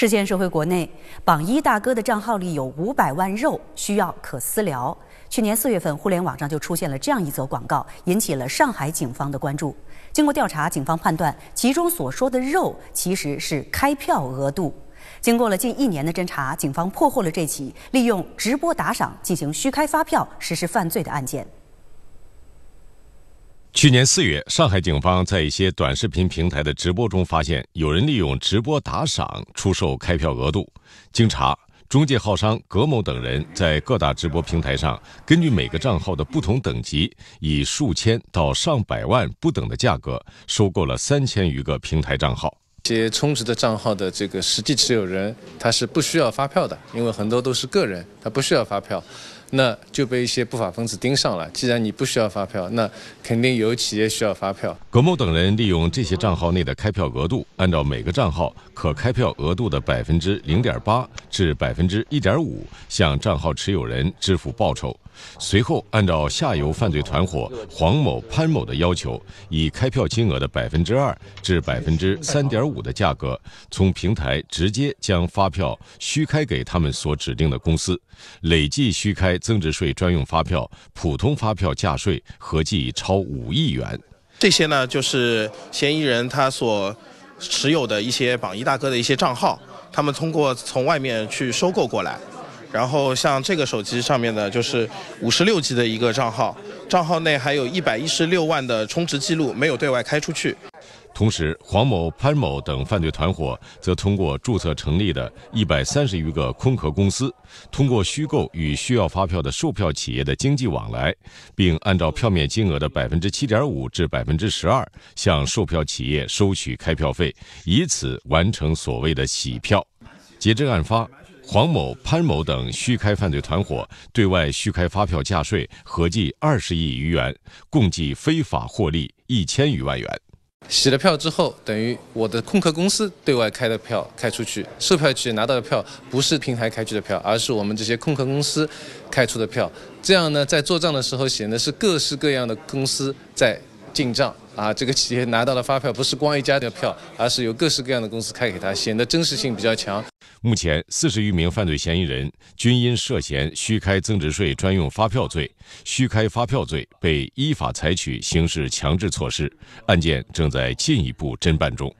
事件涉回国内，榜一大哥的账号里有五百万肉，需要可私聊。去年四月份，互联网上就出现了这样一则广告，引起了上海警方的关注。经过调查，警方判断其中所说的“肉”其实是开票额度。经过了近一年的侦查，警方破获了这起利用直播打赏进行虚开发票实施犯罪的案件。去年四月，上海警方在一些短视频平台的直播中发现，有人利用直播打赏出售开票额度。经查，中介号商葛某等人在各大直播平台上，根据每个账号的不同等级，以数千到上百万不等的价格，收购了三千余个平台账号。这些充值的账号的这个实际持有人，他是不需要发票的，因为很多都是个人，他不需要发票。那就被一些不法分子盯上了。既然你不需要发票，那肯定有企业需要发票。葛某等人利用这些账号内的开票额度，按照每个账号可开票额度的百分之零点八至百分之一点五，向账号持有人支付报酬。随后，按照下游犯罪团伙黄某、潘某的要求，以开票金额的百分之二至百分之三点五的价格，从平台直接将发票虚开给他们所指定的公司，累计虚开增值税专用发票、普通发票价税合计超五亿元。这些呢，就是嫌疑人他所持有的一些“榜一大哥”的一些账号，他们通过从外面去收购过来。然后像这个手机上面的就是五十六 G 的一个账号，账号内还有一百一十六万的充值记录没有对外开出去。同时，黄某、潘某等犯罪团伙则通过注册成立的一百三十余个空壳公司，通过虚构与需要发票的售票企业的经济往来，并按照票面金额的百分之七点五至百分之十二向售票企业收取开票费，以此完成所谓的洗票。截至案发。黄某、潘某等虚开犯罪团伙对外虚开发票价税合计二十亿余元，共计非法获利一千余万元。洗了票之后，等于我的空壳公司对外开的票开出去，售票区拿到的票不是平台开具的票，而是我们这些空壳公司开出的票。这样呢，在做账的时候，显得是各式各样的公司在进账。啊，这个企业拿到的发票不是光一家的票，而是有各式各样的公司开给他，显得真实性比较强。目前，四十余名犯罪嫌疑人均因涉嫌虚开增值税专用发票罪、虚开发票罪，被依法采取刑事强制措施，案件正在进一步侦办中。